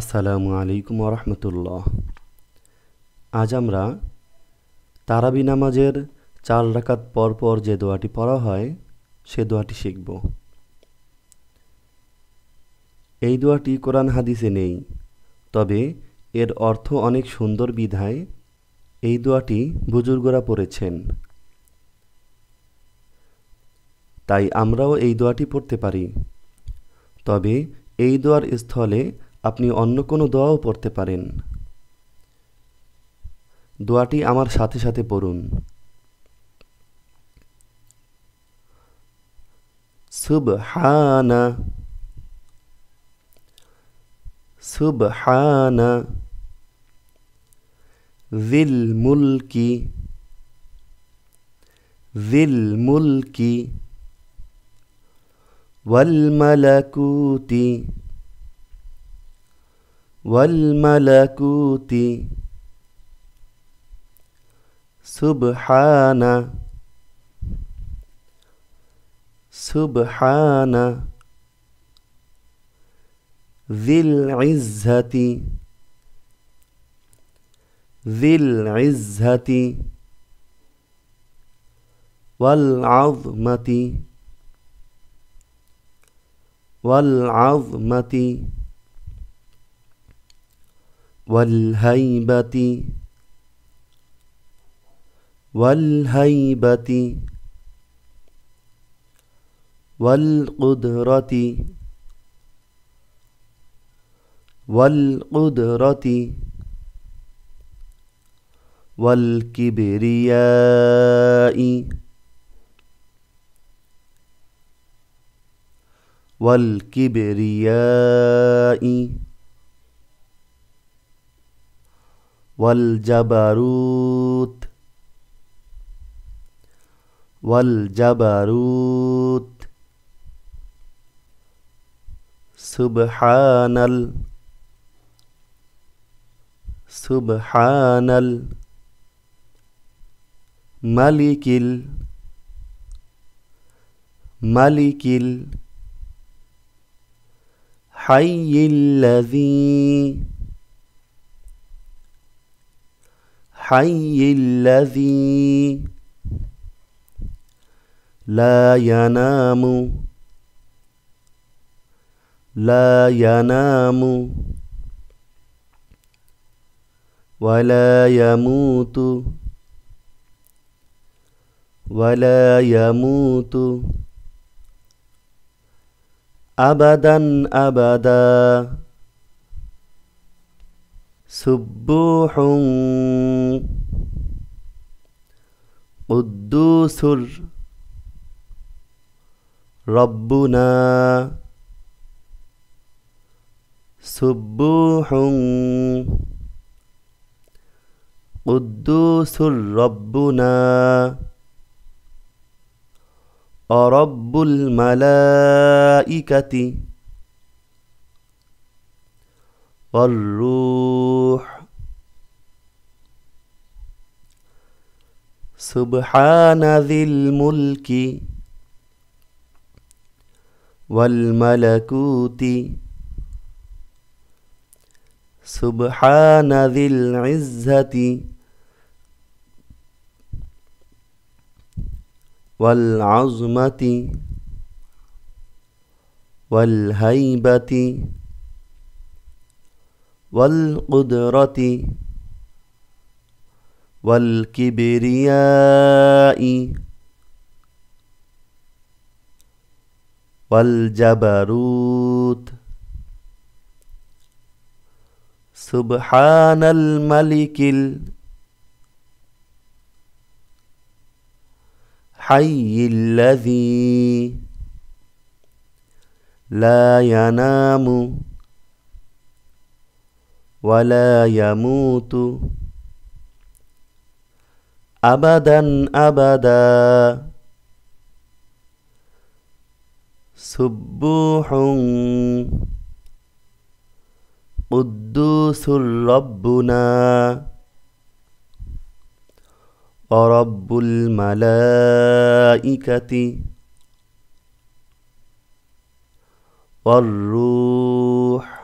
আসসালামু আলাইকুম রহমতুল্লাহ আজ আমরা তারাবি নামাজের চার রাকাত পরপর যে দোয়াটি পড়া হয় সে দোয়াটি শিখব এই দোয়াটি কোরআন হাদিসে নেই তবে এর অর্থ অনেক সুন্দর বিধায় এই দোয়াটি বুজুর্গরা পড়েছেন তাই আমরাও এই দোয়াটি পড়তে পারি তবে এই দোয়ার স্থলে আপনি অন্য কোনো দোয়াও পড়তে পারেন দোয়াটি আমার সাথে সাথে পড়ুন সুবহানা সুবহানা জিল মুলকি জিল মুলকি ওয়াল মালাকুতি والملكوت سبحان سبحان ذي العزة ذي العزة والعظمة والعظمة والهيبة والهيبة والقدرة والقدرة والكبرياء والكبرياء والجبروت والجبروت سبحان ال سبحان ال ملك ال ملك الحي الذي الحي الذي لا ينام لا ينام ولا يموت ولا يموت أبدا أبدا سبوح قدوس ربنا سبوح قدوس ربنا أرب الملائكه والروح سبحان ذي الملك والملكوت سبحان ذي العزة والعظمة والهيبة والقدرة والكبرياء والجبروت سبحان الملك الحي الذي لا ينام ولا يموت أبدا أبدا سبوح قدوس ربنا ورب الملائكة والروح